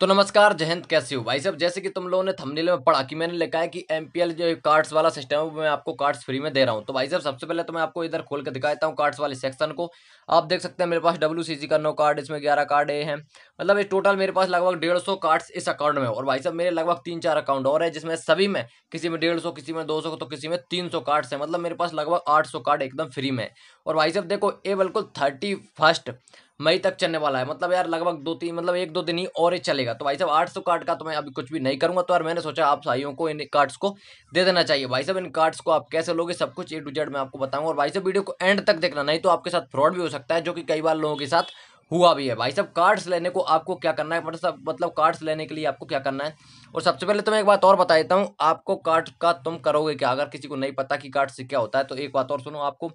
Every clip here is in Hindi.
तो नमस्कार जयंत कैसे हो भाई साहब जैसे कि तुम लोगों ने थंबनेल में पढ़ा कि मैंने लिखा है कि एम जो कार्ड्स वाला सिस्टम है वो मैं आपको कार्ड्स फ्री में दे रहा हूँ तो भाई साहब सबसे पहले तो मैं आपको इधर खोल के दिखा देता हूँ कार्ड्स वाले सेक्शन को आप देख सकते हैं मेरे पास डब्ल्यू का नौ कार्ड इसमें ग्यारह कार्ड ए है मतलब ये टोटल मेरे पास लगभग डेढ़ सौ कार्ड्स इस अकाउंट में और भाई साहब मेरे लगभग तीन चार अकाउंट और है जिसमें सभी में किसी में डेढ़ सौ किसी में दो सौ तो किसी में तीन सौ कार्ड्स हैं मतलब मेरे पास लगभग आठ सौ कार्ड एकदम फ्री में और भाई साहब देखो ये बिल्कुल थर्टी फर्स्ट मई तक चलने वाला है मतलब यार लगभग दो तीन मतलब एक दो दिन ही और ही चलेगा तो भाई साहब आठ सौ कार्ड का तो मैं अभी कुछ भी नहीं करूंगा तो यार मैंने सोचा आप भाइयों को इन कार्ड्स को दे देना चाहिए भाई साहब इन कार्ड्स को आप कैसे लोगे सब कुछ ए टू जेड मैं आपको बताऊंगा और भाई साहब वीडियो को एंड तक देखना नहीं तो आपके साथ फ्रॉड भी हो सकता है जो कि कई बार लोगों के साथ हुआ भी है भाई सब कार्ड्स लेने को आपको क्या करना है मतलब मतलब कार्ड्स लेने के लिए आपको क्या करना है और सबसे पहले तो मैं एक बात और बता देता हूँ आपको कार्ड का तुम करोगे क्या अगर किसी को नहीं पता कि कार्ड से क्या होता है तो एक बात और सुनो आपको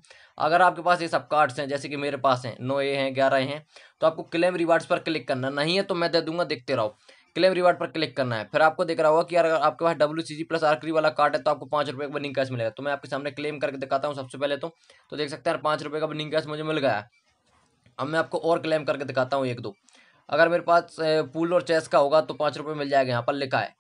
अगर आपके पास ये सब कार्ड्स हैं जैसे कि मेरे पास हैं नौ ए हैं ग्यारह हैं तो आपको क्लेम रिवार्ड्स पर क्लिक करना नहीं है तो मैं दे दूंगा देखते रहो क्लेम रिवार्ड पर क्लिक करना है फिर आपको देख रहा होगा कि अगर आपके पास डब्ल्यू सी जी प्लस आरकरी वाला कार्ड है तो आपको पाँच रुपये का बनिंग कैश मिलेगा तो मैं आपके सामने क्लेम करके दिखाता हूँ सबसे पहले तो, तो देख सकते हैं पाँच रुपये का बनिंग कैश मुझे मिल गया है अब मैं आपको और क्लेम करके दिखाता हूँ एक दो अगर मेरे पास पूल और चेस का होगा तो पाँच रुपये मिल जाएगा यहाँ पर लिखा है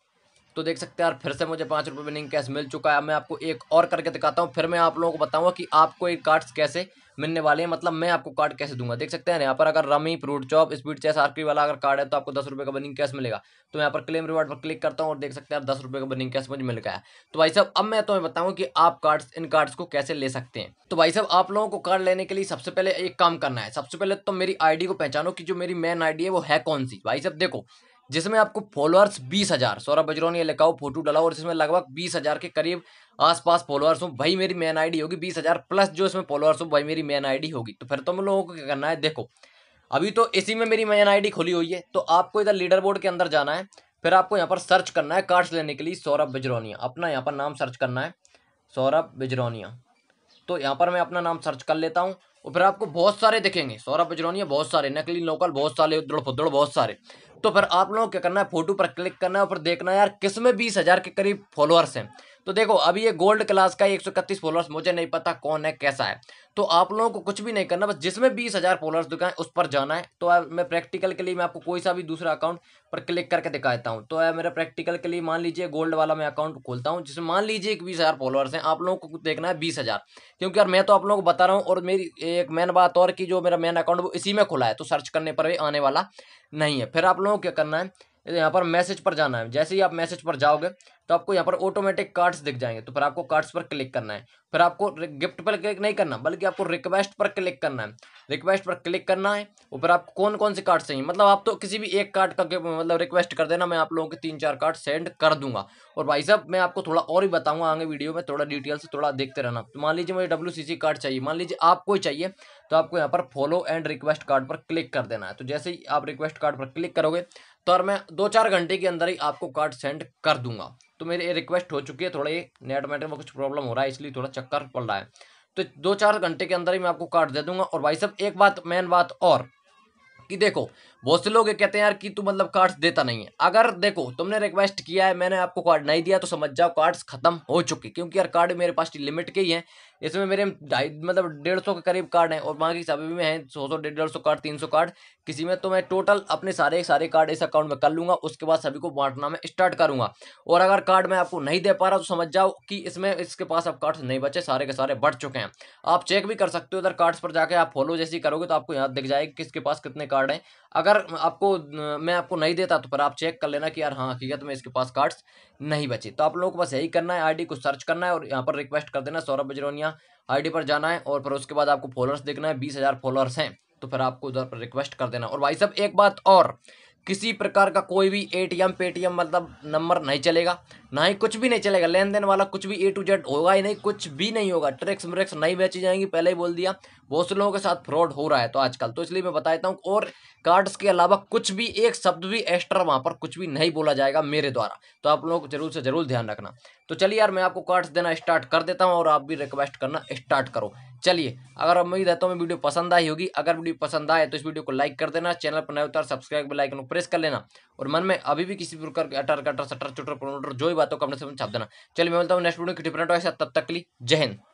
तो देख सकते हैं यार फिर से मुझे पाँच रुपये विनिंग कैश मिल चुका है मैं आपको एक और करके दिखाता हूँ फिर मैं आप लोगों को बताऊँगा कि आपको ये कार्ड्स कैसे मिलने वाले हैं मतलब मैं आपको कार्ड कैसे दूंगा देख सकते हैं यहाँ पर अगर rummy fruit chop speed chess RP वाला अगर कार्ड है तो आपको दस रुपये का बनिंग कैश मिलेगा तो यहाँ पर क्लेम रिवार्ड पर क्लिक करता हूँ और देख सकते हैं दस रुपये का बनिंग कैश मुझे मिल गया तो भाई साहब अब मैं तुम्हें तो बताऊँ कि आप कार्ड्स इन कार्ड्स को कैसे ले सकते हैं तो भाई साहब आप लोगों को कार्ड लेने के लिए सबसे पहले एक काम करना है सबसे पहले तो मेरी आईडी को पहचानो कि जो मेरी मेन आईडी है वो है कौन सी भाई साहब देखो जिसमें आपको फॉलोअर्स बीस हज़ार सौरभ बजरोनी लिखा लिखाओ फोटो डाला और जिसमें लगभग बीस हज़ार के करीब आसपास फॉलोअर्स हो भाई मेरी मेन आईडी होगी बीस हज़ार प्लस जो इसमें फॉलोअर्स हो भाई मेरी मेन आईडी होगी तो फिर तुम तो लोगों को क्या करना है देखो अभी तो इसी में मेरी मेन आईडी खुली हुई है तो आपको इधर लीडर बोर्ड के अंदर जाना है फिर आपको यहाँ पर सर्च करना है कार्ड्स लेने के लिए सौरभ बिजरौनिया अपना यहाँ पर नाम सर्च करना है सौरभ बिजरौनिया तो यहाँ पर मैं अपना नाम सर्च कर लेता हूँ और फिर आपको बहुत सारे दिखेंगे सौरभ बजरौनिया बहुत सारे नकली लोकल बहुत सारे दुड़ फुदड़ बहुत सारे तो फिर आप लोगों क्या करना है फोटो पर क्लिक करना है और फिर देखना है यार किस में बीस हज़ार के करीब फॉलोअर्स हैं तो देखो अभी ये गोल्ड क्लास का एक सौ इकतीस फॉलोअर्स मुझे नहीं पता कौन है कैसा है तो आप लोगों को कुछ भी नहीं करना बस जिसमें बीस हज़ार फॉलोअर्स दिखाएं उस पर जाना है तो मैं प्रैक्टिकल के लिए मैं आपको कोई सा भी दूसरा अकाउंट पर क्लिक करके दिखा देता हूँ तो मेरा प्रैक्टिकल के लिए मान लीजिए गोल्ड वाला मैं अकाउंट खोलता हूँ जिसमें मान लीजिए एक बीस हज़ार फॉलोअर्स हैं आप लोगों को देखना है बीस हज़ार क्योंकि यार मैं तो आप लोगों को बता रहा हूँ और मेरी एक मेन बात और की जो मेरा मेन अकाउंट वो इसी में खुला है तो सर्च करने पर भी आने वाला नहीं है फिर आप लोगों को क्या करना है यहाँ पर मैसेज पर जाना है जैसे ही आप मैसेज पर जाओगे तो आपको यहाँ पर ऑटोमेटिक कार्ड्स दिख जाएंगे तो फिर आपको कार्ड्स पर क्लिक करना है फिर आपको गिफ्ट पर क्लिक नहीं करना बल्कि आपको रिक्वेस्ट पर क्लिक करना है रिक्वेस्ट पर क्लिक करना है और फिर आपको कौन कौन से कार्ड चाहिए मतलब आप तो किसी भी एक कार्ड का मतलब रिक्वेस्ट कर देना मैं आप लोगों के तीन चार कार्ड सेंड कर दूंगा और भाई साहब मैं आपको थोड़ा और ही बताऊंगा आगे वीडियो में थोड़ा डिटेल से थोड़ा देखते रहना तो मान लीजिए मुझे डब्ल्यू कार्ड चाहिए मान लीजिए आपको चाहिए तो आपको यहाँ पर फॉलो एंड रिक्वेस्ट कार्ड पर क्लिक कर देना है तो जैसे ही आप रिक्वेस्ट कार्ड पर क्लिक करोगे तो और मैं दो चार घंटे के अंदर ही आपको कार्ड सेंड कर दूंगा तो मेरी रिक्वेस्ट हो चुकी है थोड़ा ये नेट मैटर में कुछ प्रॉब्लम हो रहा है इसलिए थोड़ा चक्कर पड़ रहा है तो दो चार घंटे के अंदर ही मैं आपको कार्ड दे दूंगा और भाई साहब एक बात मेन बात और कि देखो बहुत से लोग ये कहते हैं यार कि तू मतलब कार्ड्स देता नहीं है अगर देखो तुमने रिक्वेस्ट किया है मैंने आपको कार्ड नहीं दिया तो समझ जाओ कार्ड्स खत्म हो चुके क्योंकि यार कार्ड मेरे पास लिमिट के ही हैं इसमें मेरे ढाई मतलब डेढ़ सौ के करीब कार्ड हैं और बाकी सभी में हैं सौ सौ डेढ़ सौ कार्ड तीन सौ कार्ड किसी में तो मैं टोटल अपने सारे सारे कार्ड इस अकाउंट में कर लूँगा उसके बाद सभी को बांटना मैं स्टार्ट करूँगा और अगर कार्ड मैं आपको नहीं दे पा रहा तो समझ जाओ कि इसमें इसके पास अब कार्ड्स नहीं बचे सारे के सारे बढ़ चुके हैं आप चेक भी कर सकते हो अगर कार्ड्स पर जाकर आप फॉलो जैसे करोगे तो आपको यहाँ दिख जाएगा किसके पास कितने कार्ड हैं अगर आपको मैं आपको नहीं देता तो पर आप चेक कर लेना कि यार हाँ हकीकत में इसके पास कार्ड्स नहीं बचे तो आप लोगों को बस यही करना है आईडी को सर्च करना है और यहाँ पर रिक्वेस्ट कर देना सौरभ बजरोनिया आईडी पर जाना है और फिर उसके बाद आपको फॉलोअर्स देखना है बीस हज़ार फॉलोअर्स हैं तो फिर आपको उधर पर रिक्वेस्ट कर देना और भाई साहब एक बात और किसी प्रकार का कोई भी एटीएम पेटीएम मतलब नंबर नहीं चलेगा ना ही कुछ भी नहीं चलेगा लेन देन वाला कुछ भी ए टू जेड होगा ही नहीं कुछ भी नहीं होगा ट्रैक्स ब्रेक्स नहीं बेची जाएंगी पहले ही बोल दिया बहुत से लोगों के साथ फ्रॉड हो रहा है तो आजकल तो इसलिए मैं बताता हूँ और कार्ड्स के अलावा कुछ भी एक शब्द भी एक्स्ट्रा वहाँ पर कुछ भी नहीं बोला जाएगा मेरे द्वारा तो आप लोगों को जरूर से जरूर ध्यान रखना तो चलिए यार मैं आपको कार्ड्स देना स्टार्ट कर देता हूँ और आप भी रिक्वेस्ट करना स्टार्ट करो चलिए अगर उम्मीद है तो मैं वीडियो पसंद आई होगी अगर वीडियो पसंद आए तो इस वीडियो को लाइक कर देना चैनल पर नए उतार तो सब्सक्राइब बेल आइकन को प्रेस कर लेना और मन में अभी भी किसी प्रकार के अटर कटर सटर चुटर प्रोमोटर जो भी बातों को अपने से छाप देना चलिए मैं बोलता हूँ नेक्स्ट वीडियो की डिफरेंट तब तक ली जय हिंद